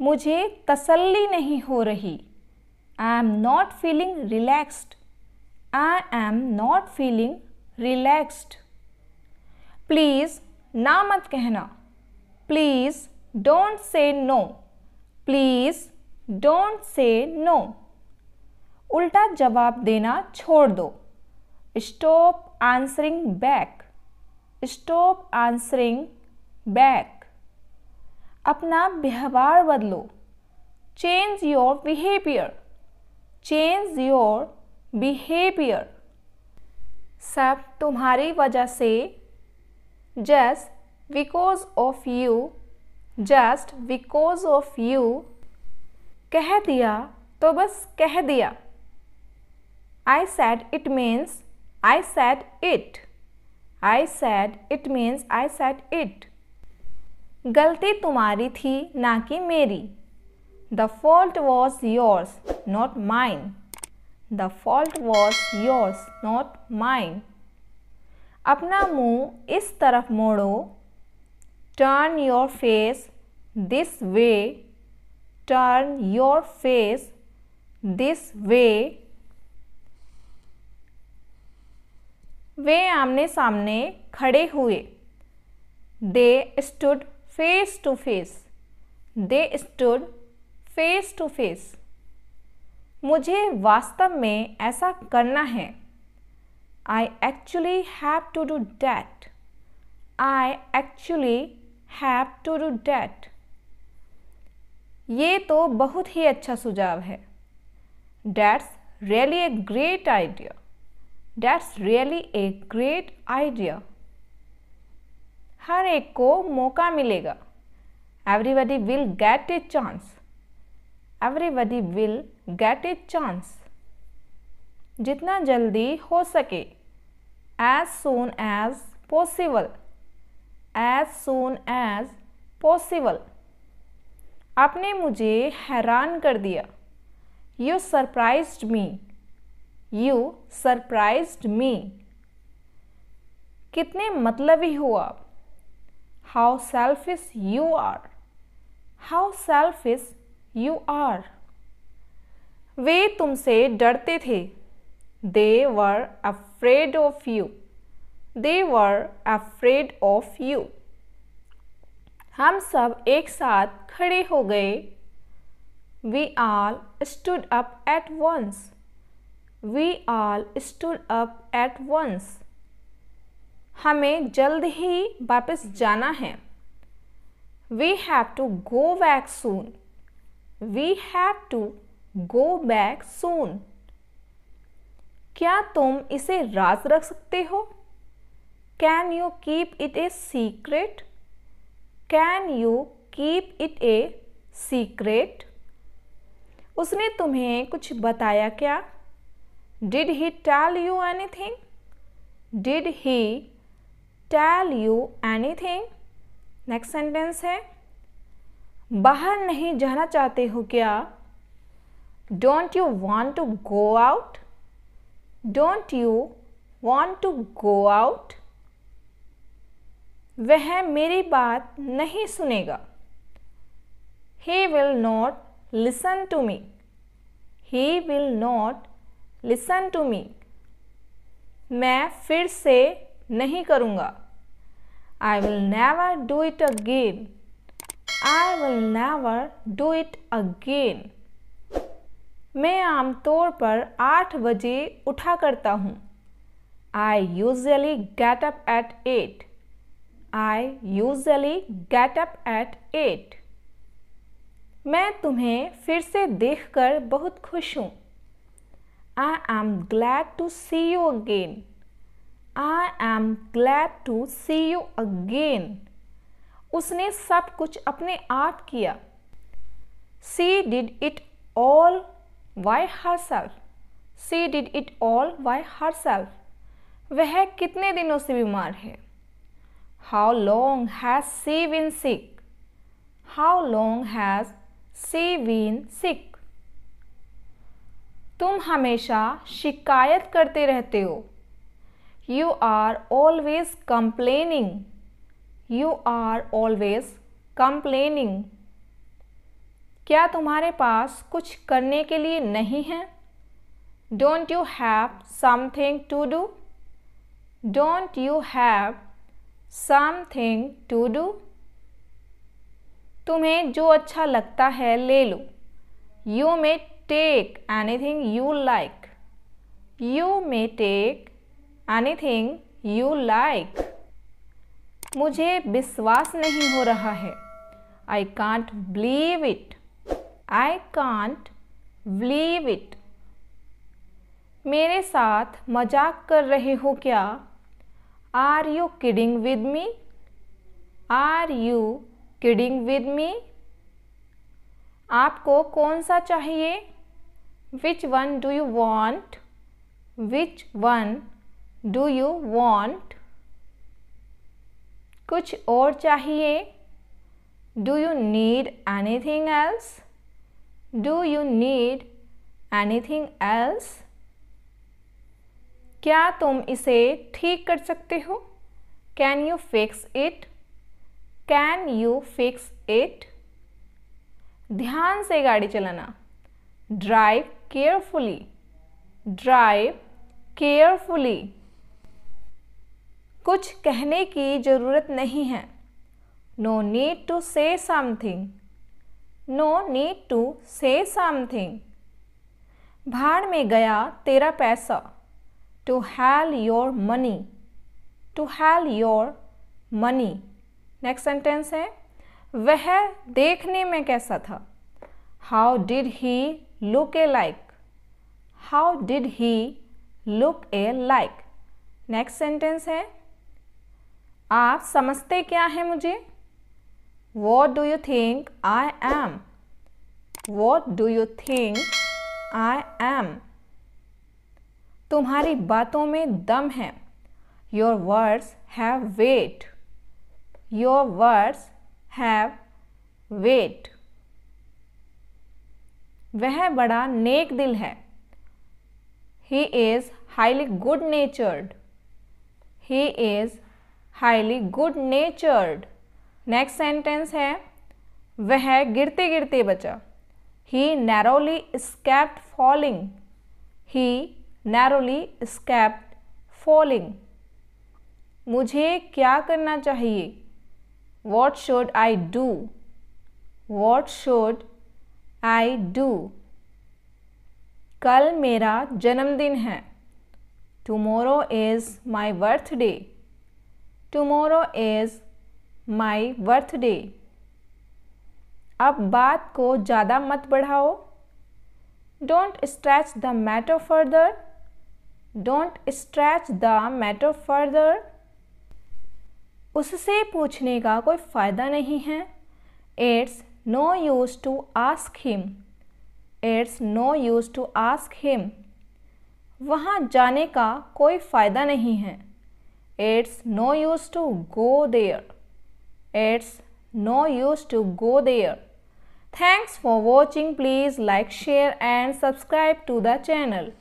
मुझे तसल्ली नहीं हो रही I am not feeling relaxed I am not feeling relaxed please ना मत कहना please don't say no please don't say no उल्टा जवाब देना छोड़ दो stop answering back stop answering back अपना व्यवहार बदलो change your behaviour change your behaviour सब तुम्हारी वजह से just because of you just because of you कह दिया तो बस कह दिया I said it means I said it I said it means I said it गलती तुम्हारी थी ना कि मेरी the fault was yours not mine the fault was yours not mine अपना मुंह इस तरफ मोड़ो turn your face this way turn your face this way way आमने सामने खड़े हुए they stood face to face they stood face to face मुझे वास्तव में ऐसा करना है I actually have to do that I actually have to do that ये तो बहुत ही अच्छा सुझाव है that's really a great idea that's really a great idea हर एक को मौका मिलेगा everybody will get a chance everybody will get a chance जितना जल्दी हो सके as soon as possible as soon as possible आपने मुझे हैरान कर दिया you surprise me you surprise me कितने मतलबी हो आप how selfish you are. How selfish you are. वे तुमसे डरते थे they were afraid of you they were afraid of you हम सब एक साथ खड़े हो गए we all stood up at once we all stood up at once हमें जल्द ही वापस जाना है we have to go back soon we have to go back soon क्या तुम इसे राज रख सकते हो can you keep it a secret can you keep it a secret उसने तुम्हें कुछ बताया क्या did he tell you anything did he tell you anything next sentence है बाहर नहीं जाना चाहते हो क्या don't you want to go out don't you want to go out वह मेरी बात नहीं सुनेगा he will not listen to me he will not listen to me मैं फिर से नहीं करूँगा I will never do it again I will never do it again मैं आमतौर पर आठ बजे उठा करता हूँ I usually get up at eight I usually get up at eight मैं तुम्हें फिर से देखकर बहुत खुश हूँ I am glad to see you again I am glad to see you again उसने सब कुछ अपने आप किया she did it all by herself she did it all by herself वह कितने दिनों से बीमार है how long has she been sick how long has she been sick तुम हमेशा शिकायत करते रहते हो you are always complaining you are always complaining क्या तुम्हारे पास कुछ करने के लिए नहीं है don't you have something to do don't you have something to do तुम्हें जो अच्छा लगता है ले लो you may take anything you like you may take thing you like मुझे विश्वास नहीं हो रहा है I can't believe it I can't believe it मेरे साथ मजाक कर रहे हो क्या are you kidding with me are you kidding with me आपको कौन सा चाहिए विच one do you want which one do you want कुछ और चाहिए do you need anything else do you need anything else क्या तुम इसे ठीक कर सकते हो can you fix it can you fix it ध्यान से गाड़ी चलाना ड्राइव केयरफुली ड्राइव केयरफुली कुछ कहने की ज़रूरत नहीं है no need to say something no need to say something भाड़ में गया तेरा पैसा to hell your money to hell your money next sentence है वह देखने में कैसा था how did he look a like how did he look a like next sentence है आप समझते क्या है मुझे what do you think I am what do you think I am तुम्हारी बातों में दम है your words have weight your words have weight वह बड़ा नेक दिल है he is highly good natured he is highly good natured next sentence है वह गिरते गिरते बचा he narrowly escaped falling he narrowly escaped falling मुझे क्या करना चाहिए what should I do what should I do कल मेरा जन्मदिन है tomorrow is my birthday tomorrow is my birthday अब बात को ज़्यादा मत बढ़ाओ don't stretch the matter further don't stretch the matter further उससे पूछने का कोई फ़ायदा नहीं है it's no use to ask him it's no use to ask him वहाँ जाने का कोई फ़ायदा नहीं है It's no use to go there. It's no use to go there. Thanks for watching. Please like, share and subscribe to the channel.